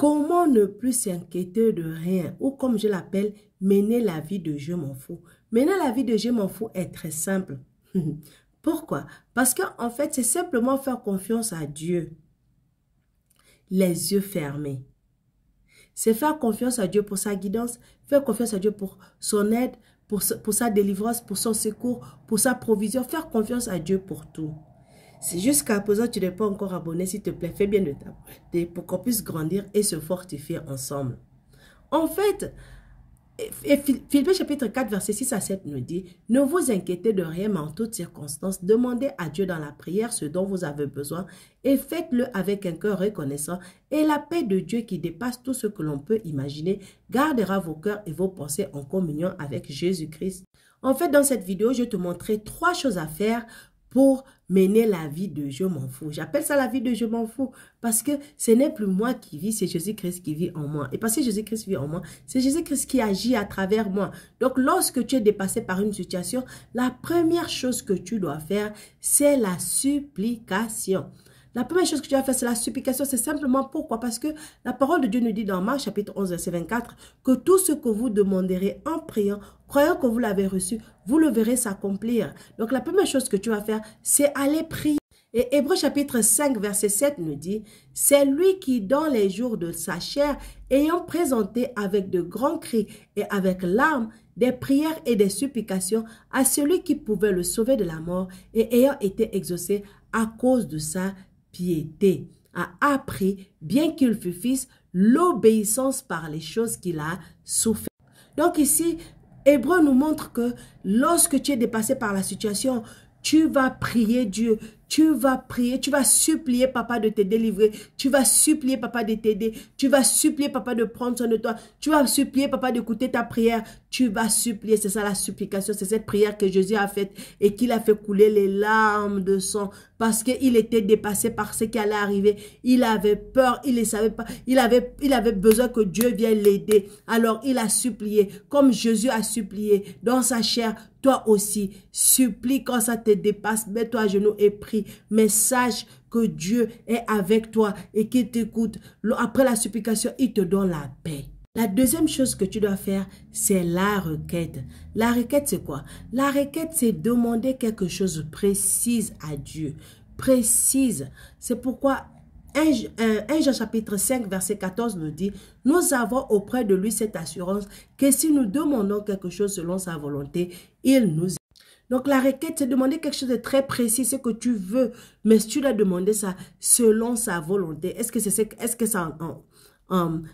Comment ne plus s'inquiéter de rien ou comme je l'appelle, mener la vie de je m'en fous. Mener la vie de je m'en fous est très simple. Pourquoi Parce qu'en fait, c'est simplement faire confiance à Dieu. Les yeux fermés. C'est faire confiance à Dieu pour sa guidance, faire confiance à Dieu pour son aide, pour sa délivrance, pour son secours, pour sa provision, faire confiance à Dieu pour tout. Si jusqu'à présent tu n'es pas encore abonné, s'il te plaît, fais bien de t'abonner pour qu'on puisse grandir et se fortifier ensemble. En fait, Philippe chapitre 4, verset 6 à 7 nous dit, Ne vous inquiétez de rien, mais en toutes circonstances, demandez à Dieu dans la prière ce dont vous avez besoin et faites-le avec un cœur reconnaissant. Et la paix de Dieu qui dépasse tout ce que l'on peut imaginer gardera vos cœurs et vos pensées en communion avec Jésus-Christ. En fait, dans cette vidéo, je vais te montrer trois choses à faire pour mener la vie de je m'en fous. J'appelle ça la vie de je m'en fous parce que ce n'est plus moi qui vis, c'est Jésus-Christ qui vit en moi. Et parce que Jésus-Christ vit en moi, c'est Jésus-Christ qui agit à travers moi. Donc lorsque tu es dépassé par une situation, la première chose que tu dois faire, c'est la supplication. La première chose que tu vas faire, c'est la supplication. C'est simplement pourquoi Parce que la parole de Dieu nous dit dans Marc chapitre 11, verset 24, que tout ce que vous demanderez en priant, croyant que vous l'avez reçu, vous le verrez s'accomplir. Donc la première chose que tu vas faire, c'est aller prier. Et Hébreu chapitre 5, verset 7 nous dit, « C'est lui qui, dans les jours de sa chair, ayant présenté avec de grands cris et avec larmes, des prières et des supplications à celui qui pouvait le sauver de la mort et ayant été exaucé à cause de ça. » piété, a appris, bien qu'il fût fils, l'obéissance par les choses qu'il a souffert. Donc ici, Hébreu nous montre que lorsque tu es dépassé par la situation, tu vas prier Dieu, tu vas prier, tu vas supplier papa de te délivrer. Tu vas supplier papa de t'aider. Tu vas supplier papa de prendre soin de toi. Tu vas supplier papa d'écouter ta prière. Tu vas supplier, c'est ça la supplication, c'est cette prière que Jésus a faite et qu'il a fait couler les larmes de sang parce qu'il était dépassé par ce qui allait arriver. Il avait peur, il ne savait pas, il avait, il avait besoin que Dieu vienne l'aider. Alors il a supplié, comme Jésus a supplié dans sa chair, toi aussi, supplie quand ça te dépasse, mets-toi à genoux et prie Message mais sache que Dieu est avec toi et qu'il t'écoute. Après la supplication, il te donne la paix. La deuxième chose que tu dois faire, c'est la requête. La requête, c'est quoi La requête, c'est demander quelque chose de précise à Dieu. Précise. C'est pourquoi 1 Jean chapitre 5, verset 14 nous dit, nous avons auprès de lui cette assurance que si nous demandons quelque chose selon sa volonté, il nous donc la requête, c'est demander quelque chose de très précis, ce que tu veux. Mais si tu dois demander ça selon sa volonté, est-ce que, c'est, ce que ça,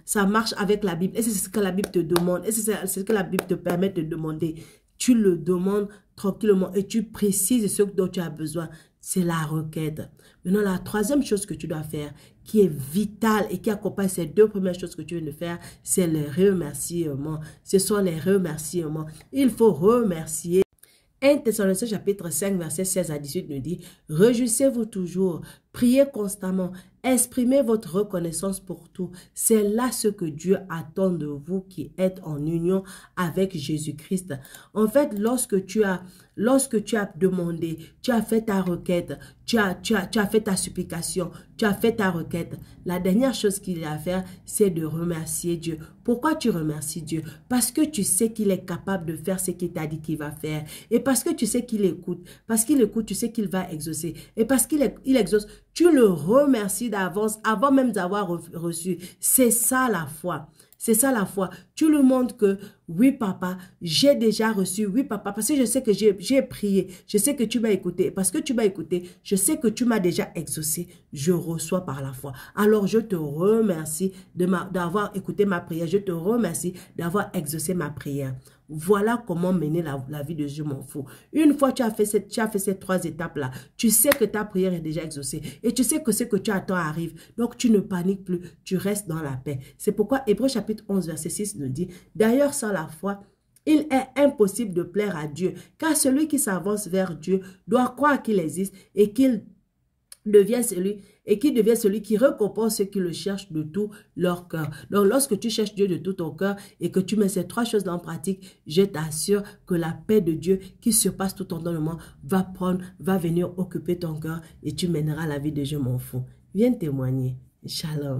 ça marche avec la Bible? Est-ce que c'est ce que la Bible te demande? Est-ce que c'est, ce que la Bible te permet de demander? Tu le demandes tranquillement et tu précises ce dont tu as besoin. C'est la requête. Maintenant, la troisième chose que tu dois faire, qui est vitale et qui accompagne ces deux premières choses que tu viens de faire, c'est les remerciements. Ce sont les remerciements. Il faut remercier 1 Thessaloniciens chapitre 5, verset 16 à 18 nous dit, Réjouissez-vous toujours, Priez constamment. Exprimez votre reconnaissance pour tout. C'est là ce que Dieu attend de vous qui êtes en union avec Jésus-Christ. En fait, lorsque tu as lorsque tu as demandé, tu as fait ta requête, tu as, tu as, fait ta supplication, tu as fait ta requête, la dernière chose qu'il y a à faire, c'est de remercier Dieu. Pourquoi tu remercies Dieu Parce que tu sais qu'il est capable de faire ce qu'il t'a dit qu'il va faire. Et parce que tu sais qu'il écoute. Parce qu'il écoute, tu sais qu'il va exaucer. Et parce qu'il il exauce, tu le remercies d'avance avant même d'avoir reçu. C'est ça la foi. C'est ça la foi. Tu lui montres que oui, papa, j'ai déjà reçu. Oui, papa, parce que je sais que j'ai prié. Je sais que tu m'as écouté. Parce que tu m'as écouté, je sais que tu m'as déjà exaucé. Je reçois par la foi. Alors, je te remercie d'avoir écouté ma prière. Je te remercie d'avoir exaucé ma prière. Voilà comment mener la, vie de Dieu, mon fou Une fois que tu as fait, cette, ces trois étapes-là, tu sais que ta prière est déjà exaucée et tu sais que ce que tu attends arrive. Donc, tu ne paniques plus, tu restes dans la paix. C'est pourquoi Hébreu chapitre 11, verset 6 nous dit, D'ailleurs, ça foi, il est impossible de plaire à Dieu, car celui qui s'avance vers Dieu doit croire qu'il existe et qu'il devient celui et qui devient celui qui récompense ceux qui le cherchent de tout leur cœur. Donc, lorsque tu cherches Dieu de tout ton cœur et que tu mets ces trois choses en pratique, je t'assure que la paix de Dieu qui surpasse tout entendement va prendre, va venir occuper ton cœur et tu mèneras la vie de dieu m'en fous. Viens témoigner. Shalom.